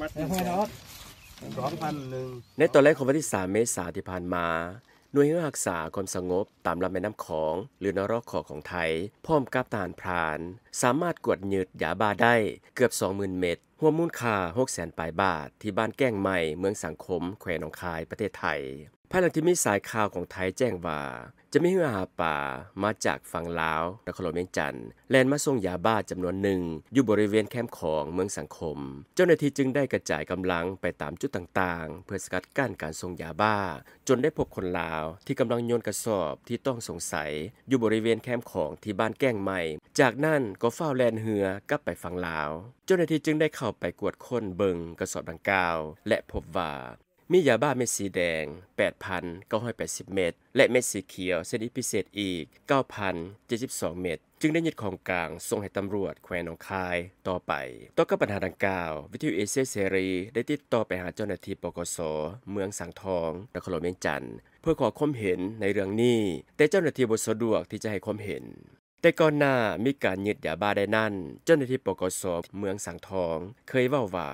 มัดหนึ่งอพันหนึ่งในตอนแรกของวันที่3เมษายนที่ผ่านมาหน่วยรักษาความสงบ ตามลำแม่น้ำของ หรือนรกขอของไทยพร้อมกับทหารพราน สามารถกวดยืดยาบ้าได้เกือบ 20,000 เม็ดหัวมูลค่า600,000ปลายบาทที่บ้านแก้งใหม่เมืองสังคมแขวงหนองคายประเทศไทยภายหลังที่มีสายข่าวของไทยแจ้งว่า จะมีเหือหาป่ามาจากฝั่งลาวนครเวียงจันทร์แลนมาส่งยาบ้าจำนวนหนึ่งอยู่บริเวณแคมป์ของเมืองสังคม เจ้าหน้าที่จึงได้กระจายกำลังไปตามจุดต่าง ๆ เพื่อสกัดกั้นการส่งยาบ้า จนได้พบคนลาวที่กำลังโยนกระสอบที่ต้องสงสัย อยู่บริเวณแคมป์ของที่บ้านแก้งใหม่ จากนั้นก็เฝ้าแลนเรือกลับไปฝั่งลาว เจ้าหน้าที่จึงได้เข้าไปกวดค้นเบิงกระสอบดังกล่าว และพบว่ามียาบ้าเม็ดสีแดง 8,980 เม็ด และเม็ดสีเขียวเส้นอิพิเศษอีก9,072 เม็ด จึงได้ยึดของกลางส่งให้ตำรวจแขวงหนองคายต่อไปต่อกับปัญหาดังกล่าววิทยุเอเชียเสรีได้ติดต่อไปหาเจ้าหน้าที่ปกสเมืองสังทองนครหลวงเมืองจันทร์เพื่อขอความเห็นในเรื่องนี้แต่เจ้าหน้าที่บ่สะดวกที่จะให้ความเห็น แต่ก่อนหน้ามีการยึดยาบ้าได้นั่น เจ้าหน้าที่ปกสเมืองสังทอง เคยเว้าว่า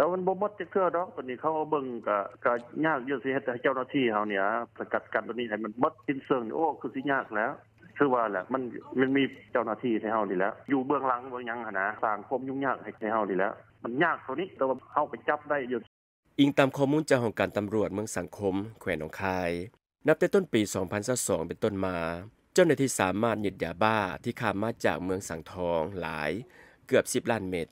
แล้วมันบ่หมดจักเทื่อดอกตัวนี้เขาเอาเบิ่งก็ก็ยากอยู่สิเฮ็ดให้เจ้าหน้าที่เฮาเนี่ยสกัดกันตัวนี้ให้มันหมดสิ้นเชิงโอ้คือสิยากแล้ว คือว่าแหละมันมันมีเจ้าหน้าที่ให้เฮานี่แล้วอยู่เบื้องหลังเบื้องยังหั่นนะสร้างความยุ่งยากให้ใ้เฮานี่แล้วมันยากต่านี้แต่ว่าเฮาไปจับได้อยู่อิงตามข้อมูลจากของการตำรวจเมืองสังคมแขวงหนองคาย นับแต่ต้นปี 2022 เป็นต้นมา เจ้าหน้าที่สามารถยึดยาบ้าที่ข้ามมาจากเมืองสังทองหลายเกือบ 10ล้านเม็ด